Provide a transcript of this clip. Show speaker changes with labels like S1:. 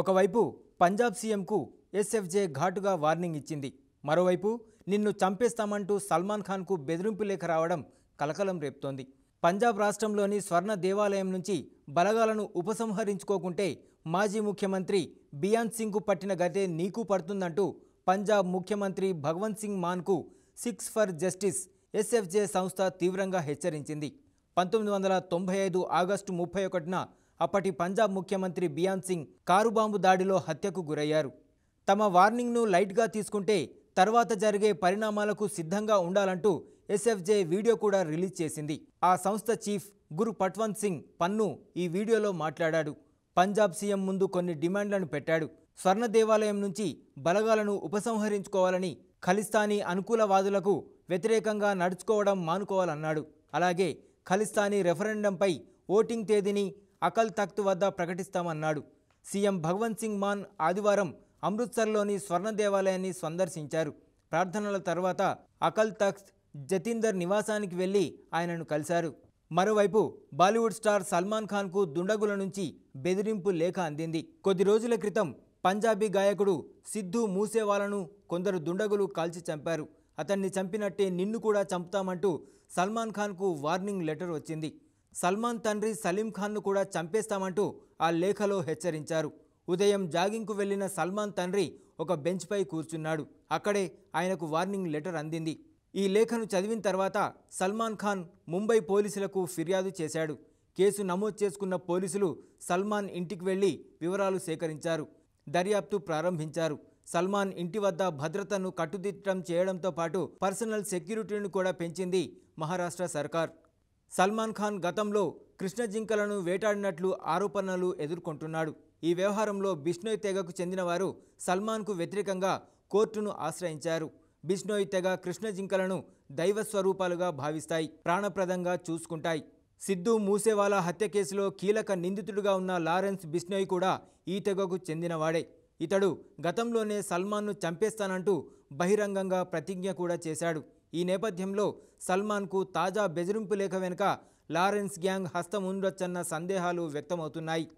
S1: ఒకవైపు పంజాబ్ సీఎంకు ఎస్ఎఫ్జే ఘాటుగా వార్నింగ్ ఇచ్చింది మరోవైపు నిన్ను చంపేస్తామంటూ సల్మాన్ ఖాన్కు బెదిరింపు లేఖ రావడం కలకలం రేపుతోంది పంజాబ్ రాష్ట్రంలోని స్వర్ణ దేవాలయం నుంచి బలగాలను ఉపసంహరించుకోకుంటే మాజీ ముఖ్యమంత్రి బియాన్ సింగ్కు పట్టిన గతే నీకు పడుతుందంటూ పంజాబ్ ముఖ్యమంత్రి భగవంత్ సింగ్ మాన్కు సిక్స్ ఫర్ జస్టిస్ ఎస్ఎఫ్జే సంస్థ తీవ్రంగా హెచ్చరించింది పంతొమ్మిది వందల తొంభై ఐదు ఆగస్టు ముప్పై ఒకటిన అప్పటి పంజాబ్ ముఖ్యమంత్రి బియాన్ సింగ్ కారుబాంబు దాడిలో హత్యకు గురయ్యారు తమ వార్నింగ్ను లైట్గా తీసుకుంటే తర్వాత జరిగే పరిణామాలకు సిద్ధంగా ఉండాలంటూ ఎస్ఎఫ్జే వీడియో కూడా రిలీజ్ చేసింది ఆ సంస్థ చీఫ్ గురు పట్వంత్ సింగ్ పన్ను ఈ వీడియోలో మాట్లాడాడు పంజాబ్ సీఎం ముందు కొన్ని డిమాండ్లను పెట్టాడు స్వర్ణ దేవాలయం నుంచి బలగాలను ఉపసంహరించుకోవాలని ఖలిస్తానీ అనుకూలవాదులకు వ్యతిరేకంగా నడుచుకోవడం మానుకోవాలన్నాడు అలాగే ఖలిస్తానీ రెఫరెండంపై ఓటింగ్ తేదీని అకల్ తఖ్త్ వద్ద ప్రకటిస్తామన్నాడు సీఎం భగవంత్ సింగ్ మాన్ ఆదివారం అమృత్సర్లోని స్వర్ణ దేవాలయాన్ని సందర్శించారు ప్రార్థనల తర్వాత అకల్ తఖ్త్ జతీందర్ నివాసానికి వెళ్లి ఆయనను కలిశారు మరోవైపు బాలీవుడ్ స్టార్ సల్మాన్ ఖాన్కు దుండగుల నుంచి బెదిరింపు లేఖ అందింది కొద్ది రోజుల క్రితం పంజాబీ గాయకుడు సిద్ధు మూసేవాలను కొందరు దుండగులు కాల్చి చంపారు అతన్ని చంపినట్టే నిన్ను కూడా చంపుతామంటూ సల్మాన్ ఖాన్కు వార్నింగ్ లెటర్ వచ్చింది సల్మాన్ తండ్రి సలీం ఖాన్ను కూడా చంపేస్తామంటూ ఆ లేఖలో హెచ్చరించారు ఉదయం జాగింగ్కు వెళ్లిన సల్మాన్ తండ్రి ఒక బెంచ్పై కూర్చున్నాడు అక్కడే ఆయనకు వార్నింగ్ లెటర్ అందింది ఈ లేఖను చదివిన తర్వాత సల్మాన్ ఖాన్ ముంబై పోలీసులకు ఫిర్యాదు చేశాడు కేసు నమోదు చేసుకున్న పోలీసులు సల్మాన్ ఇంటికి వెళ్లి వివరాలు సేకరించారు దర్యాప్తు ప్రారంభించారు సల్మాన్ ఇంటి వద్ద భద్రతను కట్టుదిట్టం చేయడంతో పాటు పర్సనల్ సెక్యూరిటీని కూడా పెంచింది మహారాష్ట్ర సర్కార్ సల్మాన్ ఖాన్ గతంలో కృష్ణ జింకలను వేటాడినట్లు ఆరోపణలు ఎదుర్కొంటున్నాడు ఈ వ్యవహారంలో బిష్ణోయ్ తెగకు చెందినవారు సల్మాన్కు వ్యతిరేకంగా కోర్టును ఆశ్రయించారు బిష్ణోయ్ తెగ కృష్ణ జింకలను దైవ స్వరూపాలుగా భావిస్తాయి ప్రాణప్రదంగా చూసుకుంటాయి సిద్ధు మూసేవాలా హత్య కేసులో కీలక నిందితుడుగా ఉన్న లారెన్స్ బిష్ణోయ్ కూడా ఈ తెగకు చెందినవాడే ఇతడు గతంలోనే సల్మాన్ను చంపేస్తానంటూ బహిరంగంగా ప్రతిజ్ఞ కూడా చేశాడు ఈ నేపథ్యంలో సల్మాన్కు తాజా బెదిరింపు లేఖ వెనుక లారెన్స్ గ్యాంగ్ హస్తం ఉండొచ్చన్న సందేహాలు వ్యక్తమవుతున్నాయి